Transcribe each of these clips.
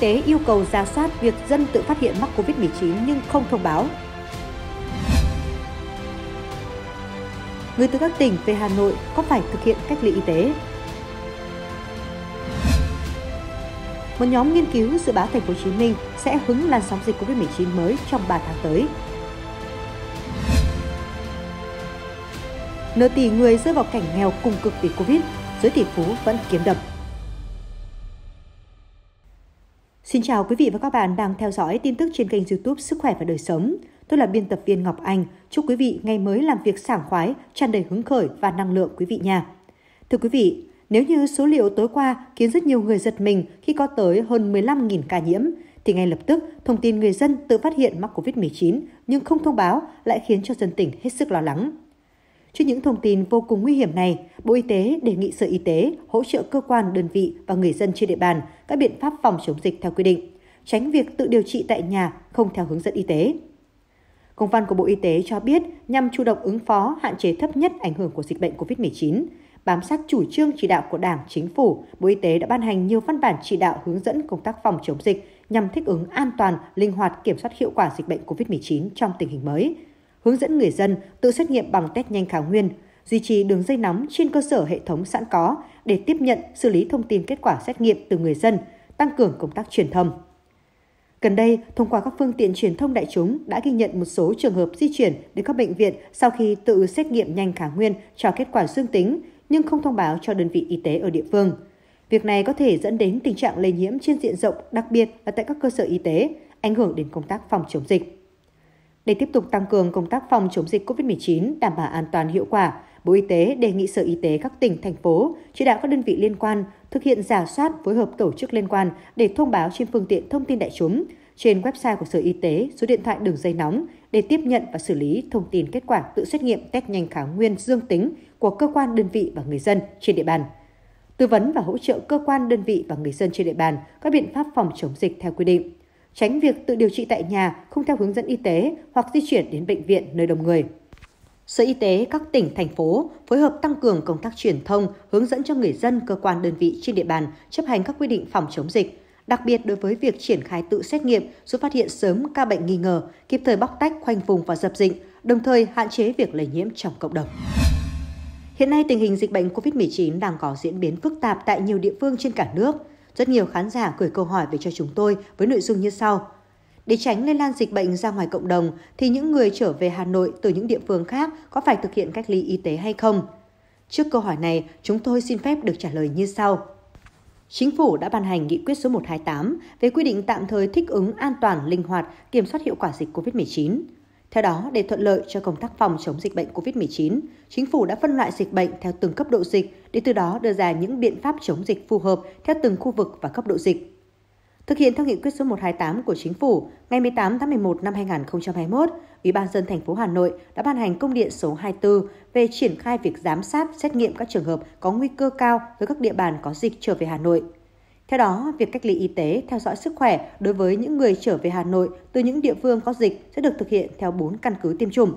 tế yêu cầu ra soát việc dân tự phát hiện mắc COVID-19 nhưng không thông báo. Người từ các tỉnh về Hà Nội có phải thực hiện cách ly y tế? Một nhóm nghiên cứu dự báo thành phố Hồ Chí Minh sẽ hứng làn sóng dịch COVID-19 mới trong 3 tháng tới. Nửa tỷ người rơi vào cảnh nghèo cùng cực vì Covid, giới tỷ phú vẫn kiếm đập. Xin chào quý vị và các bạn đang theo dõi tin tức trên kênh youtube Sức khỏe và đời sống. Tôi là biên tập viên Ngọc Anh. Chúc quý vị ngày mới làm việc sảng khoái, tràn đầy hứng khởi và năng lượng quý vị nha. Thưa quý vị, nếu như số liệu tối qua khiến rất nhiều người giật mình khi có tới hơn 15.000 ca nhiễm, thì ngay lập tức thông tin người dân tự phát hiện mắc COVID-19 nhưng không thông báo lại khiến cho dân tỉnh hết sức lo lắng. Trước những thông tin vô cùng nguy hiểm này, Bộ Y tế đề nghị Sở Y tế hỗ trợ cơ quan, đơn vị và người dân trên địa bàn các biện pháp phòng chống dịch theo quy định, tránh việc tự điều trị tại nhà không theo hướng dẫn y tế. Công văn của Bộ Y tế cho biết nhằm chủ động ứng phó hạn chế thấp nhất ảnh hưởng của dịch bệnh COVID-19, bám sát chủ trương chỉ đạo của Đảng, Chính phủ, Bộ Y tế đã ban hành nhiều văn bản chỉ đạo hướng dẫn công tác phòng chống dịch nhằm thích ứng an toàn, linh hoạt kiểm soát hiệu quả dịch bệnh COVID-19 trong tình hình mới, hướng dẫn người dân tự xét nghiệm bằng test nhanh kháng nguyên, duy trì đường dây nóng trên cơ sở hệ thống sẵn có để tiếp nhận, xử lý thông tin kết quả xét nghiệm từ người dân, tăng cường công tác truyền thông. Gần đây, thông qua các phương tiện truyền thông đại chúng đã ghi nhận một số trường hợp di chuyển đến các bệnh viện sau khi tự xét nghiệm nhanh kháng nguyên cho kết quả dương tính nhưng không thông báo cho đơn vị y tế ở địa phương. Việc này có thể dẫn đến tình trạng lây nhiễm trên diện rộng, đặc biệt là tại các cơ sở y tế, ảnh hưởng đến công tác phòng chống dịch để tiếp tục tăng cường công tác phòng chống dịch covid 19 đảm bảo an toàn hiệu quả bộ y tế đề nghị sở y tế các tỉnh thành phố chỉ đạo các đơn vị liên quan thực hiện giả soát phối hợp tổ chức liên quan để thông báo trên phương tiện thông tin đại chúng trên website của sở y tế số điện thoại đường dây nóng để tiếp nhận và xử lý thông tin kết quả tự xét nghiệm test nhanh kháng nguyên dương tính của cơ quan đơn vị và người dân trên địa bàn tư vấn và hỗ trợ cơ quan đơn vị và người dân trên địa bàn các biện pháp phòng chống dịch theo quy định tránh việc tự điều trị tại nhà không theo hướng dẫn y tế hoặc di chuyển đến bệnh viện nơi đông người. Sở Y tế các tỉnh, thành phố phối hợp tăng cường công tác truyền thông, hướng dẫn cho người dân, cơ quan đơn vị trên địa bàn chấp hành các quy định phòng chống dịch, đặc biệt đối với việc triển khai tự xét nghiệm giúp phát hiện sớm ca bệnh nghi ngờ, kịp thời bóc tách, khoanh vùng và dập dịch, đồng thời hạn chế việc lây nhiễm trong cộng đồng. Hiện nay, tình hình dịch bệnh COVID-19 đang có diễn biến phức tạp tại nhiều địa phương trên cả nước – rất nhiều khán giả gửi câu hỏi về cho chúng tôi với nội dung như sau. Để tránh lây lan dịch bệnh ra ngoài cộng đồng thì những người trở về Hà Nội từ những địa phương khác có phải thực hiện cách ly y tế hay không? Trước câu hỏi này, chúng tôi xin phép được trả lời như sau. Chính phủ đã ban hành nghị quyết số 128 về quy định tạm thời thích ứng an toàn, linh hoạt, kiểm soát hiệu quả dịch COVID-19 theo đó, để thuận lợi cho công tác phòng chống dịch bệnh COVID-19, chính phủ đã phân loại dịch bệnh theo từng cấp độ dịch để từ đó đưa ra những biện pháp chống dịch phù hợp theo từng khu vực và cấp độ dịch. Thực hiện theo nghị quyết số 128 của Chính phủ, ngày 18 tháng 11 năm 2021, Ủy ban dân thành phố Hà Nội đã ban hành công điện số 24 về triển khai việc giám sát, xét nghiệm các trường hợp có nguy cơ cao với các địa bàn có dịch trở về Hà Nội – theo đó việc cách ly y tế theo dõi sức khỏe đối với những người trở về hà nội từ những địa phương có dịch sẽ được thực hiện theo bốn căn cứ tiêm chủng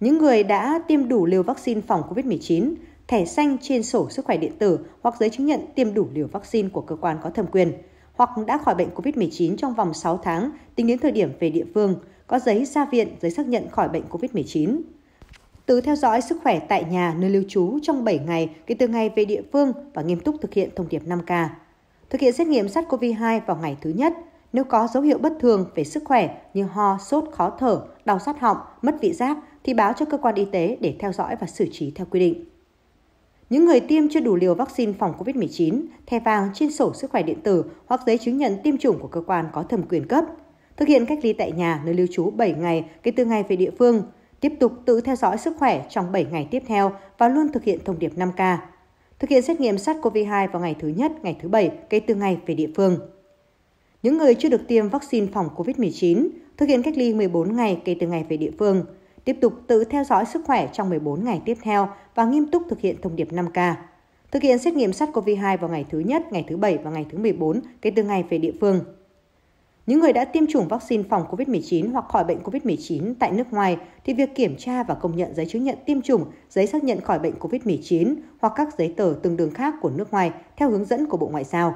những người đã tiêm đủ liều vaccine phòng covid một chín thẻ xanh trên sổ sức khỏe điện tử hoặc giấy chứng nhận tiêm đủ liều vaccine của cơ quan có thẩm quyền hoặc đã khỏi bệnh COVID-19 trong vòng 6 tháng tính đến thời điểm về địa phương, có giấy ra viện, giấy xác nhận khỏi bệnh COVID-19. Tự theo dõi sức khỏe tại nhà nơi lưu trú trong 7 ngày kể từ ngày về địa phương và nghiêm túc thực hiện thông điệp 5K thực hiện xét nghiệm sars cov hai vào ngày thứ nhất nếu có dấu hiệu bất thường về sức khỏe như ho sốt khó thở đau sát họng mất vị giác thì báo cho cơ quan y tế để theo dõi và xử trí theo quy định những người tiêm chưa đủ liều vaccine phòng COVID-19, thẻ vàng trên sổ sức khỏe điện tử hoặc giấy chứng nhận tiêm chủng của cơ quan có thẩm quyền cấp, thực hiện cách ly tại nhà nơi lưu trú 7 ngày kể từ ngày về địa phương, tiếp tục tự theo dõi sức khỏe trong 7 ngày tiếp theo và luôn thực hiện thông điệp 5K, thực hiện xét nghiệm sars cov hai vào ngày thứ nhất ngày thứ bảy kể từ ngày về địa phương những người chưa được tiêm vaccine phòng covid một chín thực hiện cách ly 14 ngày kể từ ngày về địa phương tiếp tục tự theo dõi sức khỏe trong 14 ngày tiếp theo và nghiêm túc thực hiện thông điệp 5K. Thực hiện xét nghiệm sars cov 2 vào ngày thứ nhất, ngày thứ bảy và ngày thứ 14 kể từ ngày về địa phương. Những người đã tiêm chủng vaccine phòng COVID-19 hoặc khỏi bệnh COVID-19 tại nước ngoài thì việc kiểm tra và công nhận giấy chứng nhận tiêm chủng, giấy xác nhận khỏi bệnh COVID-19 hoặc các giấy tờ tương đương khác của nước ngoài theo hướng dẫn của Bộ Ngoại giao.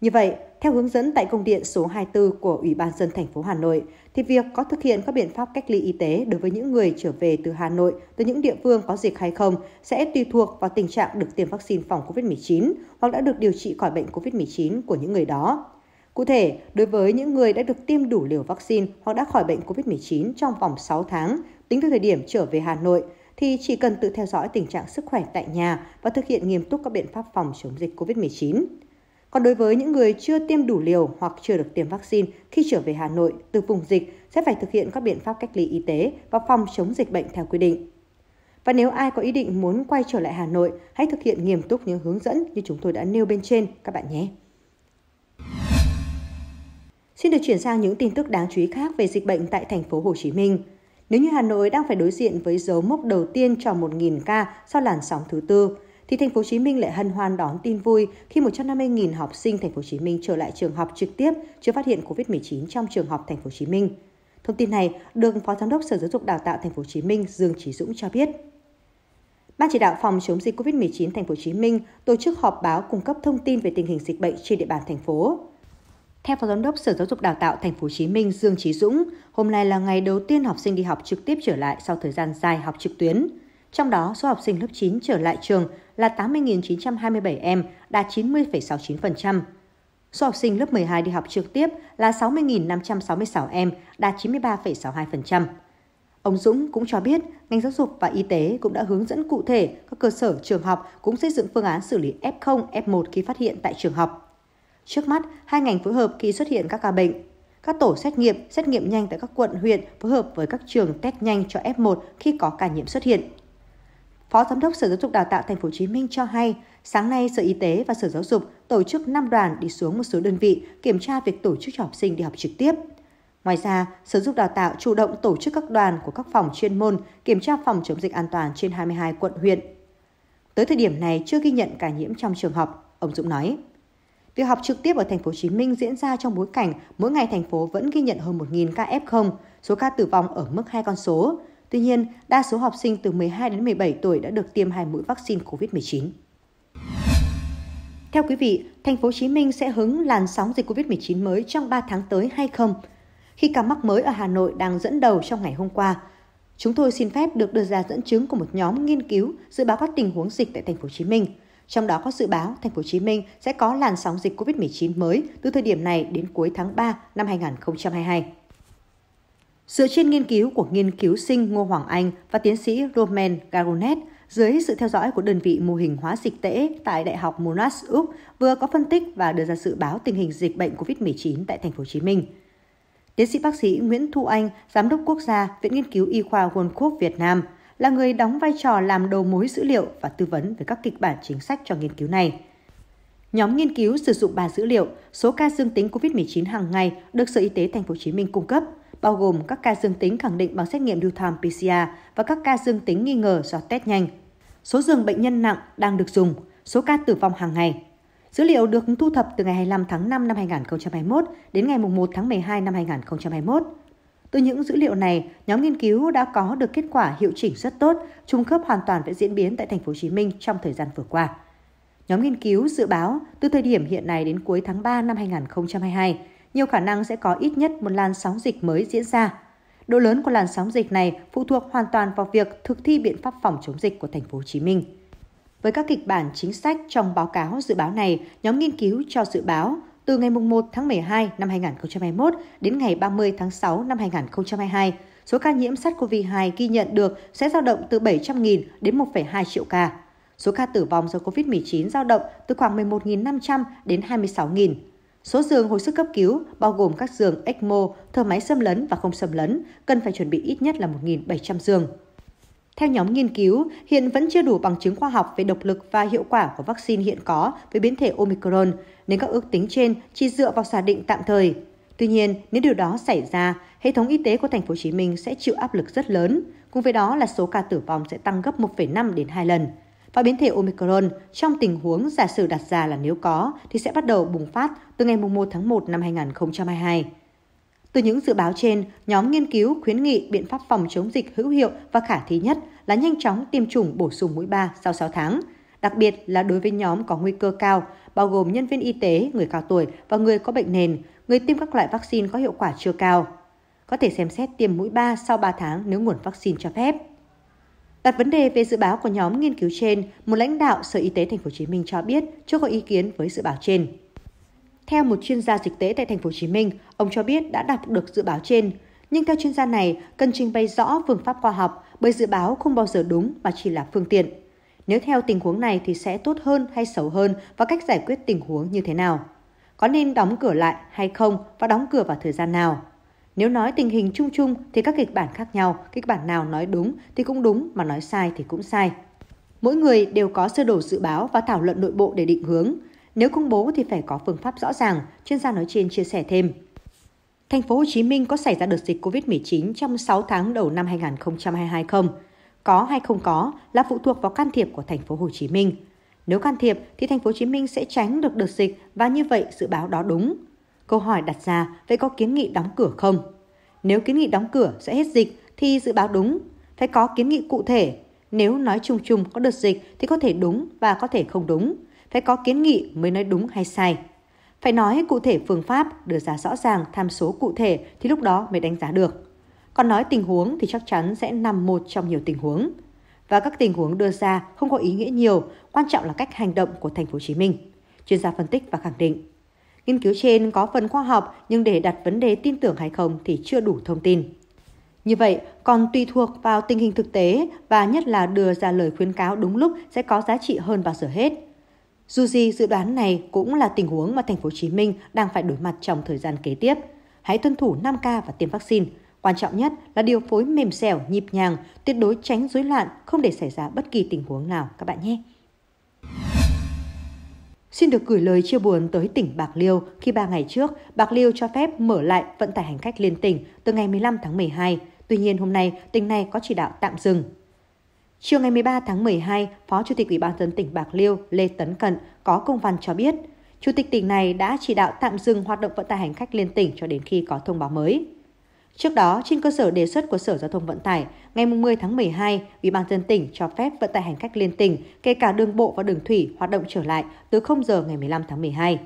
Như vậy, theo hướng dẫn tại công điện số 24 của Ủy ban dân thành phố Hà Nội, thì việc có thực hiện các biện pháp cách ly y tế đối với những người trở về từ Hà Nội, từ những địa phương có dịch hay không sẽ tùy thuộc vào tình trạng được tiêm vaccine phòng COVID-19 hoặc đã được điều trị khỏi bệnh COVID-19 của những người đó cụ thể đối với những người đã được tiêm đủ liều vaccine hoặc đã khỏi bệnh covid 19 trong vòng sáu tháng tính từ thời điểm trở về hà nội thì chỉ cần tự theo dõi tình trạng sức khỏe tại nhà và thực hiện nghiêm túc các biện pháp phòng chống dịch covid 19 còn đối với những người chưa tiêm đủ liều hoặc chưa được tiêm vaccine khi trở về Hà Nội từ vùng dịch sẽ phải thực hiện các biện pháp cách ly y tế và phòng chống dịch bệnh theo quy định. Và nếu ai có ý định muốn quay trở lại Hà Nội, hãy thực hiện nghiêm túc những hướng dẫn như chúng tôi đã nêu bên trên các bạn nhé. Xin được chuyển sang những tin tức đáng chú ý khác về dịch bệnh tại thành phố Hồ Chí Minh. Nếu như Hà Nội đang phải đối diện với dấu mốc đầu tiên cho 1.000 ca sau làn sóng thứ tư, thì thành phố Hồ Chí Minh lại hân hoan đón tin vui khi 150.000 học sinh thành phố Hồ Chí Minh trở lại trường học trực tiếp chưa phát hiện COVID-19 trong trường học thành phố Hồ Chí Minh. Thông tin này được Phó Giám đốc Sở Giáo dục Đào tạo thành phố Hồ Chí Minh Dương Chí Dũng cho biết. Ban chỉ đạo phòng chống dịch COVID-19 thành phố Hồ Chí Minh tổ chức họp báo cung cấp thông tin về tình hình dịch bệnh trên địa bàn thành phố. Theo Phó Giám đốc Sở Giáo dục Đào tạo Thành phố Hồ Chí Minh Dương Chí Dũng, hôm nay là ngày đầu tiên học sinh đi học trực tiếp trở lại sau thời gian dài học trực tuyến. Trong đó, số học sinh lớp 9 trở lại trường là 80.927 em, đạt 90,69%. Số học sinh lớp 12 đi học trực tiếp là 60.566 em, đạt 93,62%. Ông Dũng cũng cho biết, ngành giáo dục và y tế cũng đã hướng dẫn cụ thể các cơ sở trường học cũng xây dựng phương án xử lý F0, F1 khi phát hiện tại trường học. Trước mắt, hai ngành phối hợp khi xuất hiện các ca bệnh. Các tổ xét nghiệm, xét nghiệm nhanh tại các quận, huyện phối hợp với các trường test nhanh cho F1 khi có ca nhiễm xuất hiện. Phó Giám đốc Sở Giáo dục Đào tạo Thành phố Hồ Chí Minh cho hay, sáng nay Sở Y tế và Sở Giáo dục tổ chức 5 đoàn đi xuống một số đơn vị kiểm tra việc tổ chức cho học sinh đi học trực tiếp. Ngoài ra, Sở giáo Dục Đào tạo chủ động tổ chức các đoàn của các phòng chuyên môn kiểm tra phòng chống dịch an toàn trên 22 quận huyện. Tới thời điểm này chưa ghi nhận ca nhiễm trong trường học, ông Dũng nói. Việc học trực tiếp ở thành phố Hồ Chí Minh diễn ra trong bối cảnh mỗi ngày thành phố vẫn ghi nhận hơn 1.000 ca F0, số ca tử vong ở mức hai con số. Tuy nhiên, đa số học sinh từ 12 đến 17 tuổi đã được tiêm hai mũi vaccine COVID-19. Theo quý vị, thành phố Hồ Chí Minh sẽ hứng làn sóng dịch COVID-19 mới trong 3 tháng tới hay không? Khi ca mắc mới ở Hà Nội đang dẫn đầu trong ngày hôm qua, chúng tôi xin phép được đưa ra dẫn chứng của một nhóm nghiên cứu dự báo các tình huống dịch tại thành phố Hồ Chí Minh – trong đó có dự báo thành phố Hồ Chí Minh sẽ có làn sóng dịch COVID-19 mới từ thời điểm này đến cuối tháng 3 năm 2022. Dựa trên nghiên cứu của nghiên cứu sinh Ngô Hoàng Anh và tiến sĩ Roman Garonet, dưới sự theo dõi của đơn vị mô hình hóa dịch tễ tại Đại học Monash Úc vừa có phân tích và đưa ra dự báo tình hình dịch bệnh COVID-19 tại thành phố Hồ Chí Minh. Tiến sĩ bác sĩ Nguyễn Thu Anh, giám đốc quốc gia Viện Nghiên cứu Y khoa World Cup Việt Nam là người đóng vai trò làm đầu mối dữ liệu và tư vấn về các kịch bản chính sách cho nghiên cứu này. Nhóm nghiên cứu sử dụng ba dữ liệu, số ca dương tính COVID-19 hàng ngày được Sở Y tế Thành phố Hồ Chí Minh cung cấp, bao gồm các ca dương tính khẳng định bằng xét nghiệm real-time PCR và các ca dương tính nghi ngờ do test nhanh. Số giường bệnh nhân nặng đang được dùng, số ca tử vong hàng ngày. Dữ liệu được thu thập từ ngày 25 tháng 5 năm 2021 đến ngày 1 tháng 12 năm 2021 từ những dữ liệu này nhóm nghiên cứu đã có được kết quả hiệu chỉnh rất tốt trùng khớp hoàn toàn với diễn biến tại Thành phố Hồ Chí Minh trong thời gian vừa qua nhóm nghiên cứu dự báo từ thời điểm hiện nay đến cuối tháng 3 năm 2022 nhiều khả năng sẽ có ít nhất một làn sóng dịch mới diễn ra độ lớn của làn sóng dịch này phụ thuộc hoàn toàn vào việc thực thi biện pháp phòng chống dịch của thành phố Hồ Chí Minh. Với các kịch bản chính sách trong báo cáo dự báo này, nhóm nghiên cứu cho dự báo từ ngày 1 tháng 12 năm 2021 đến ngày 30 tháng 6 năm 2022, số ca nhiễm SARS-CoV-2 ghi nhận được sẽ dao động từ 700.000 đến 1,2 triệu ca. Số ca tử vong do COVID-19 dao động từ khoảng 11.500 đến 26.000. Số giường hồi sức cấp cứu bao gồm các giường ECMO, thở máy xâm lấn và không xâm lấn cần phải chuẩn bị ít nhất là 1.700 giường. Theo nhóm nghiên cứu, hiện vẫn chưa đủ bằng chứng khoa học về độc lực và hiệu quả của vaccine hiện có với biến thể Omicron, nên các ước tính trên chỉ dựa vào giả định tạm thời. Tuy nhiên, nếu điều đó xảy ra, hệ thống y tế của thành phố Hồ Chí Minh sẽ chịu áp lực rất lớn, cùng với đó là số ca tử vong sẽ tăng gấp 1,5 đến 2 lần. Và biến thể Omicron trong tình huống giả sử đặt ra là nếu có thì sẽ bắt đầu bùng phát từ ngày 1 tháng 1 năm 2022 từ những dự báo trên nhóm nghiên cứu khuyến nghị biện pháp phòng chống dịch hữu hiệu và khả thi nhất là nhanh chóng tiêm chủng bổ sung mũi ba sau 6 tháng đặc biệt là đối với nhóm có nguy cơ cao bao gồm nhân viên y tế người cao tuổi và người có bệnh nền người tiêm các loại vaccine có hiệu quả chưa cao có thể xem xét tiêm mũi 3 sau 3 tháng nếu nguồn vaccine cho phép. Đặt vấn đề về dự báo của nhóm nghiên cứu trên, một lãnh đạo Sở Y tế Thành phố Hồ Chí Minh cho biết chưa có ý kiến với dự báo trên. Theo một chuyên gia dịch tế tại thành phố Hồ Chí Minh, ông cho biết đã đọc được dự báo trên, nhưng theo chuyên gia này, cần trình bày rõ phương pháp khoa học bởi dự báo không bao giờ đúng mà chỉ là phương tiện. Nếu theo tình huống này thì sẽ tốt hơn hay xấu hơn và cách giải quyết tình huống như thế nào? Có nên đóng cửa lại hay không và đóng cửa vào thời gian nào? Nếu nói tình hình chung chung thì các kịch bản khác nhau, kịch bản nào nói đúng thì cũng đúng mà nói sai thì cũng sai. Mỗi người đều có sơ đồ dự báo và thảo luận nội bộ để định hướng, nếu công bố thì phải có phương pháp rõ ràng, chuyên gia nói trên chia sẻ thêm. Thành phố Hồ Chí Minh có xảy ra đợt dịch COVID-19 trong 6 tháng đầu năm 2022 không? Có hay không có là phụ thuộc vào can thiệp của thành phố Hồ Chí Minh. Nếu can thiệp thì thành phố Hồ Chí Minh sẽ tránh được đợt dịch và như vậy dự báo đó đúng. Câu hỏi đặt ra, vậy có kiến nghị đóng cửa không? Nếu kiến nghị đóng cửa sẽ hết dịch thì dự báo đúng, phải có kiến nghị cụ thể. Nếu nói chung chung có đợt dịch thì có thể đúng và có thể không đúng phải có kiến nghị mới nói đúng hay sai phải nói cụ thể phương pháp đưa ra rõ ràng tham số cụ thể thì lúc đó mới đánh giá được còn nói tình huống thì chắc chắn sẽ nằm một trong nhiều tình huống và các tình huống đưa ra không có ý nghĩa nhiều quan trọng là cách hành động của thành phố hồ chí minh chuyên gia phân tích và khẳng định nghiên cứu trên có phần khoa học nhưng để đặt vấn đề tin tưởng hay không thì chưa đủ thông tin như vậy còn tùy thuộc vào tình hình thực tế và nhất là đưa ra lời khuyến cáo đúng lúc sẽ có giá trị hơn bao giờ hết dù gì dự đoán này cũng là tình huống mà Thành phố Hồ Chí Minh đang phải đối mặt trong thời gian kế tiếp hãy tuân thủ 5 k và tiêm vaccine quan trọng nhất là điều phối mềm dẻo nhịp nhàng tuyệt đối tránh rối loạn không để xảy ra bất kỳ tình huống nào các bạn nhé Xin được gửi lời chia buồn tới tỉnh Bạc Liêu khi 3 ngày trước, Bạc Liêu cho phép mở lại vận tải hành khách liên tỉnh từ ngày 15 tháng 12. Tuy nhiên hôm nay, tỉnh này có chỉ đạo tạm dừng. Chiều ngày 13 tháng 12, Phó Chủ tịch Ủy ban dân tỉnh Bạc Liêu Lê Tấn Cận có công văn cho biết, Chủ tịch tỉnh này đã chỉ đạo tạm dừng hoạt động vận tải hành khách liên tỉnh cho đến khi có thông báo mới. Trước đó, trên cơ sở đề xuất của Sở Giao thông Vận tải, ngày 10 tháng 12, Ủy ban dân tỉnh cho phép vận tải hành khách liên tỉnh, kể cả đường bộ và đường thủy hoạt động trở lại từ 0 giờ ngày 15 tháng 12.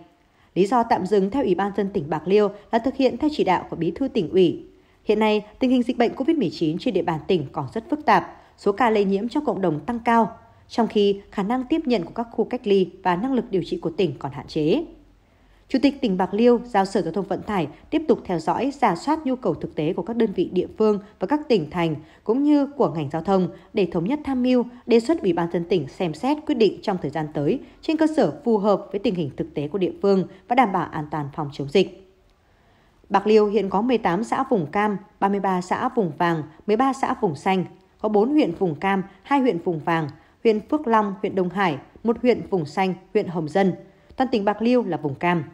Lý do tạm dừng theo Ủy ban dân tỉnh Bạc Liêu là thực hiện theo chỉ đạo của Bí thư tỉnh ủy. Hiện nay, tình hình dịch bệnh COVID-19 trên địa bàn tỉnh còn rất phức tạp, số ca lây nhiễm trong cộng đồng tăng cao, trong khi khả năng tiếp nhận của các khu cách ly và năng lực điều trị của tỉnh còn hạn chế. Chủ tịch tỉnh Bạc Liêu giao Sở Giao thông Vận tải tiếp tục theo dõi, giả soát nhu cầu thực tế của các đơn vị địa phương và các tỉnh thành cũng như của ngành giao thông để thống nhất tham mưu, đề xuất Ủy ban dân tỉnh xem xét quyết định trong thời gian tới trên cơ sở phù hợp với tình hình thực tế của địa phương và đảm bảo an toàn phòng chống dịch. Bạc Liêu hiện có 18 xã vùng cam, 33 xã vùng vàng, 13 xã vùng xanh, có 4 huyện vùng cam, 2 huyện vùng vàng, huyện Phước Long, huyện Đông Hải, một huyện vùng xanh, huyện Hồng Dân. Toàn tỉnh Bạc Liêu là vùng cam.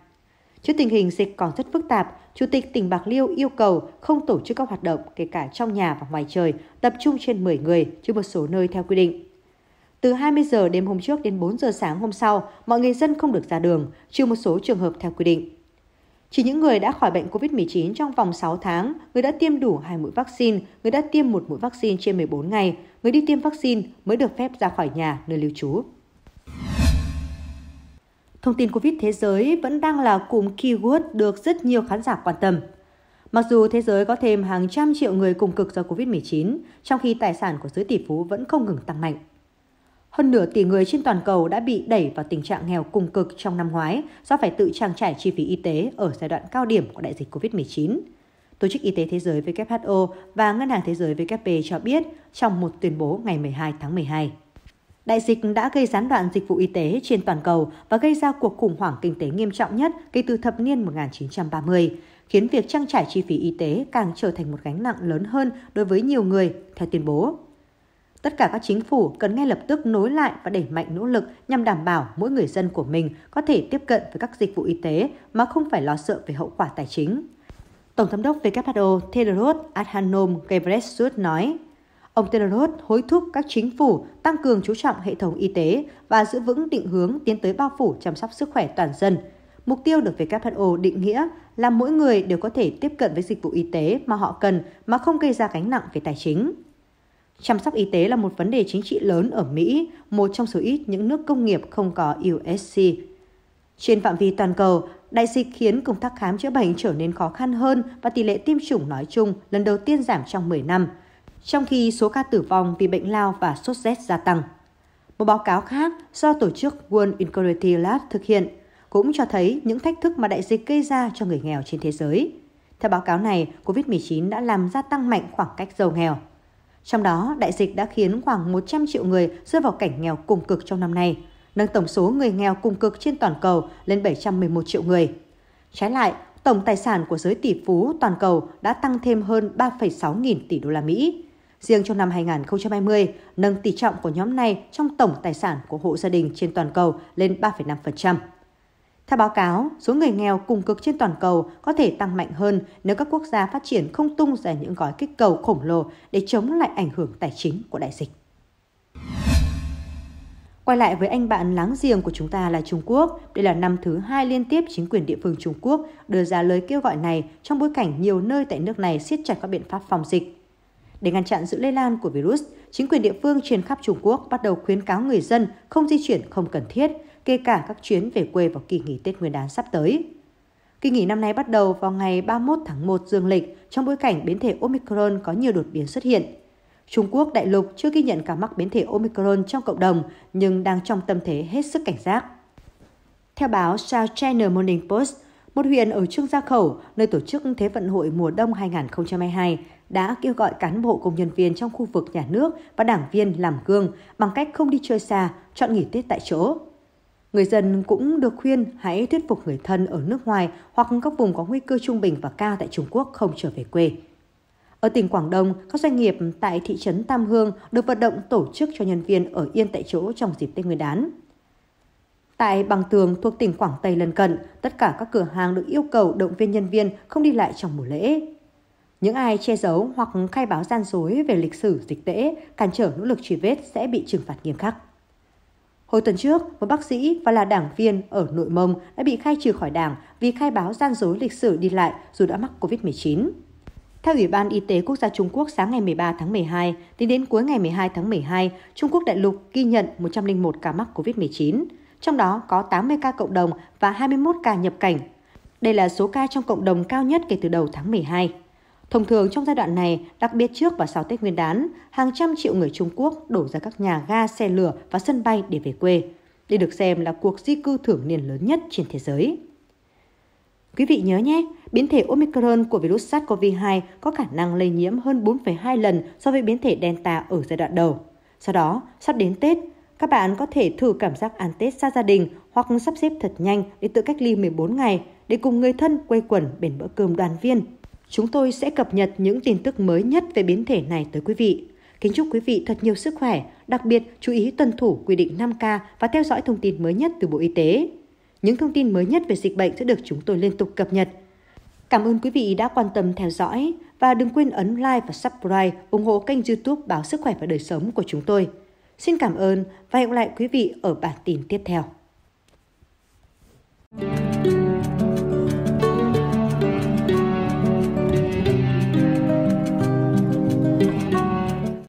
Trước tình hình dịch còn rất phức tạp, Chủ tịch tỉnh Bạc Liêu yêu cầu không tổ chức các hoạt động kể cả trong nhà và ngoài trời, tập trung trên 10 người, chứ một số nơi theo quy định. Từ 20 giờ đêm hôm trước đến 4 giờ sáng hôm sau, mọi người dân không được ra đường, trừ một số trường hợp theo quy định. Chỉ những người đã khỏi bệnh COVID-19 trong vòng 6 tháng, người đã tiêm đủ hai mũi vaccine, người đã tiêm một mũi vaccine trên 14 ngày, người đi tiêm vaccine mới được phép ra khỏi nhà nơi lưu trú. Thông tin COVID thế giới vẫn đang là cụm keyword được rất nhiều khán giả quan tâm. Mặc dù thế giới có thêm hàng trăm triệu người cùng cực do COVID-19, trong khi tài sản của giới tỷ phú vẫn không ngừng tăng mạnh. Hơn nửa tỷ người trên toàn cầu đã bị đẩy vào tình trạng nghèo cùng cực trong năm ngoái do phải tự trang trải chi phí y tế ở giai đoạn cao điểm của đại dịch COVID-19. Tổ chức Y tế Thế giới WHO và Ngân hàng Thế giới WP cho biết trong một tuyên bố ngày 12 tháng 12. Đại dịch đã gây gián đoạn dịch vụ y tế trên toàn cầu và gây ra cuộc khủng hoảng kinh tế nghiêm trọng nhất kể từ thập niên 1930, khiến việc trang trải chi phí y tế càng trở thành một gánh nặng lớn hơn đối với nhiều người, theo tuyên bố tất cả các chính phủ cần ngay lập tức nối lại và đẩy mạnh nỗ lực nhằm đảm bảo mỗi người dân của mình có thể tiếp cận với các dịch vụ y tế mà không phải lo sợ về hậu quả tài chính. Tổng giám đốc WHO Tedros Adhanom Ghebreyesus nói, Ông Tedros hối thúc các chính phủ tăng cường chú trọng hệ thống y tế và giữ vững định hướng tiến tới bao phủ chăm sóc sức khỏe toàn dân. Mục tiêu được WHO định nghĩa là mỗi người đều có thể tiếp cận với dịch vụ y tế mà họ cần mà không gây ra gánh nặng về tài chính chăm sóc y tế là một vấn đề chính trị lớn ở mỹ một trong số ít những nước công nghiệp không có usc trên phạm vi toàn cầu đại dịch khiến công tác khám chữa bệnh trở nên khó khăn hơn và tỷ lệ tiêm chủng nói chung lần đầu tiên giảm trong 10 năm, trong khi số ca tử vong vì bệnh lao và sốt rét gia tăng. Một báo cáo khác do tổ chức World Inequality Lab thực hiện cũng cho thấy những thách thức mà đại dịch gây ra cho người nghèo trên thế giới. Theo báo cáo này, COVID-19 đã làm gia tăng mạnh khoảng cách giàu nghèo trong đó đại dịch đã khiến khoảng một trăm triệu người rơi vào cảnh nghèo cùng cực trong năm nay nâng tổng số người nghèo cùng cực trên toàn cầu lên 711 triệu người. Trái lại, tổng tài sản của giới tỷ phú toàn cầu đã tăng thêm hơn 3,6 nghìn tỷ đô la Mỹ. Riêng trong năm 2020, nâng tỷ trọng của nhóm này trong tổng tài sản của hộ gia đình trên toàn cầu lên 3,5% theo báo cáo số người nghèo cùng cực trên toàn cầu có thể tăng mạnh hơn nếu các quốc gia phát triển không tung ra những gói kích cầu khổng lồ để chống lại ảnh hưởng tài chính của đại dịch Quay lại với anh bạn láng giềng của chúng ta là Trung Quốc, đây là năm thứ hai liên tiếp chính quyền địa phương Trung Quốc đưa ra lời kêu gọi này trong bối cảnh nhiều nơi tại nước này siết chặt các biện pháp phòng dịch. Để ngăn chặn sự lây lan của virus, chính quyền địa phương trên khắp Trung Quốc bắt đầu khuyến cáo người dân không di chuyển không cần thiết, kể cả các chuyến về quê vào kỳ nghỉ Tết Nguyên đán sắp tới. Kỳ nghỉ năm nay bắt đầu vào ngày 31 tháng 1 dương lịch trong bối cảnh biến thể Omicron có nhiều đột biến xuất hiện. Trung Quốc đại lục chưa ghi nhận ca mắc biến thể Omicron trong cộng đồng nhưng đang trong tâm thế hết sức cảnh giác. Theo báo South China Morning Post, một huyện ở Trương Gia Khẩu, nơi tổ chức Thế vận hội mùa đông 2022, đã kêu gọi cán bộ công nhân viên trong khu vực nhà nước và đảng viên làm gương bằng cách không đi chơi xa, chọn nghỉ Tết tại chỗ người dân cũng được khuyên hãy thuyết phục người thân ở nước ngoài hoặc các vùng có nguy cơ trung bình và cao tại Trung Quốc không trở về quê. Ở tỉnh Quảng Đông, các doanh nghiệp tại thị trấn Tam Hương được vận động tổ chức cho nhân viên ở yên tại chỗ trong dịp Tết Nguyên đán. Tại Bằng Tường thuộc tỉnh Quảng Tây lân cận, tất cả các cửa hàng được yêu cầu động viên nhân viên không đi lại trong mùa lễ. Những ai che giấu hoặc khai báo gian dối về lịch sử dịch tễ, cản trở nỗ lực truy vết sẽ bị trừng phạt nghiêm khắc. Hồi tuần trước, một bác sĩ và là đảng viên ở Nội Mông đã bị khai trừ khỏi đảng vì khai báo gian dối lịch sử đi lại dù đã mắc COVID-19. Theo Ủy ban Y tế Quốc gia Trung Quốc sáng ngày 13 tháng 12, tính đến cuối ngày 12 tháng 12, Trung Quốc đại lục ghi nhận 101 ca mắc COVID-19, trong đó có 80 ca cộng đồng và 21 ca nhập cảnh. Đây là số ca trong cộng đồng cao nhất kể từ đầu tháng 12 thông thường trong giai đoạn này đặc biệt trước và sau tết nguyên đán hàng trăm triệu người trung quốc đổ ra các nhà ga xe lửa và sân bay để về quê đây được xem là cuộc di cư thường niên lớn nhất trên thế giới Quý vị nhớ nhé, biến thể Omicron của virus SARS-CoV-2 có khả năng lây nhiễm hơn 4,2 lần so với biến thể Delta ở giai đoạn đầu. Sau đó, sắp đến Tết, các bạn có thể thử cảm giác ăn Tết xa gia đình hoặc sắp xếp thật nhanh để tự cách ly 14 ngày để cùng người thân quây quần bên bữa cơm đoàn viên Chúng tôi sẽ cập nhật những tin tức mới nhất về biến thể này tới quý vị. Kính chúc quý vị thật nhiều sức khỏe, đặc biệt chú ý tuân thủ quy định 5K và theo dõi thông tin mới nhất từ Bộ Y tế. Những thông tin mới nhất về dịch bệnh sẽ được chúng tôi liên tục cập nhật. Cảm ơn quý vị đã quan tâm theo dõi và đừng quên ấn like và subscribe ủng hộ kênh YouTube báo Sức khỏe và đời sống của chúng tôi. Xin cảm ơn và hẹn gặp lại quý vị ở bản tin tiếp theo. thank